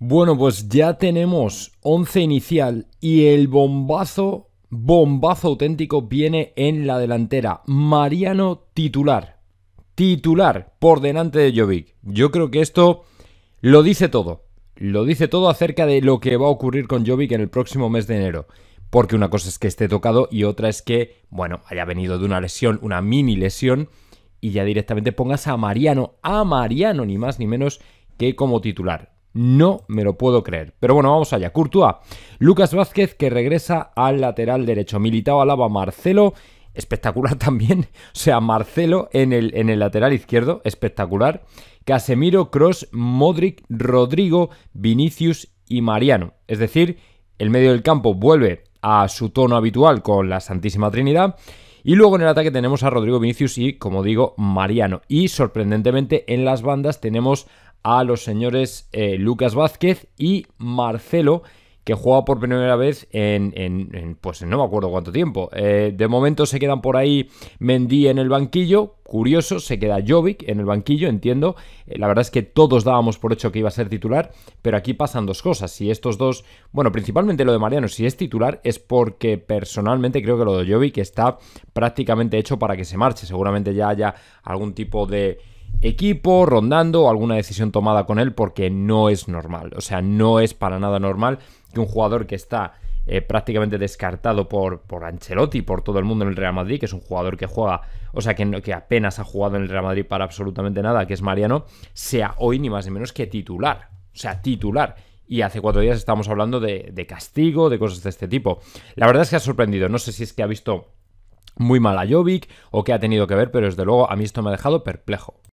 Bueno, pues ya tenemos 11 inicial y el bombazo, bombazo auténtico viene en la delantera. Mariano titular, titular por delante de Jovic. Yo creo que esto lo dice todo. Lo dice todo acerca de lo que va a ocurrir con Jovic en el próximo mes de enero. Porque una cosa es que esté tocado y otra es que, bueno, haya venido de una lesión, una mini lesión, y ya directamente pongas a Mariano, a Mariano, ni más ni menos que como titular no me lo puedo creer. Pero bueno, vamos allá. Courtois, Lucas Vázquez que regresa al lateral derecho. militaba alaba Marcelo. Espectacular también. O sea, Marcelo en el, en el lateral izquierdo. Espectacular. Casemiro, Cross, Modric, Rodrigo, Vinicius y Mariano. Es decir, el medio del campo vuelve a su tono habitual con la Santísima Trinidad. Y luego en el ataque tenemos a Rodrigo Vinicius y, como digo, Mariano. Y sorprendentemente en las bandas tenemos a los señores eh, Lucas Vázquez y Marcelo que juega por primera vez en, pues no me acuerdo cuánto tiempo. Eh, de momento se quedan por ahí Mendy en el banquillo, curioso, se queda Jovic en el banquillo, entiendo. Eh, la verdad es que todos dábamos por hecho que iba a ser titular, pero aquí pasan dos cosas. Si estos dos, bueno, principalmente lo de Mariano, si es titular es porque personalmente creo que lo de Jovic está prácticamente hecho para que se marche. Seguramente ya haya algún tipo de equipo, rondando, alguna decisión tomada con él, porque no es normal. O sea, no es para nada normal que un jugador que está eh, prácticamente descartado por, por Ancelotti, por todo el mundo en el Real Madrid, que es un jugador que juega, o sea, que, que apenas ha jugado en el Real Madrid para absolutamente nada, que es Mariano, sea hoy ni más ni menos que titular. O sea, titular. Y hace cuatro días estábamos hablando de, castigo, de cosas de este tipo. La verdad es que ha sorprendido. No sé si es que ha visto muy mal a Jovic o qué ha tenido que ver, pero desde luego a mí esto me ha dejado perplejo.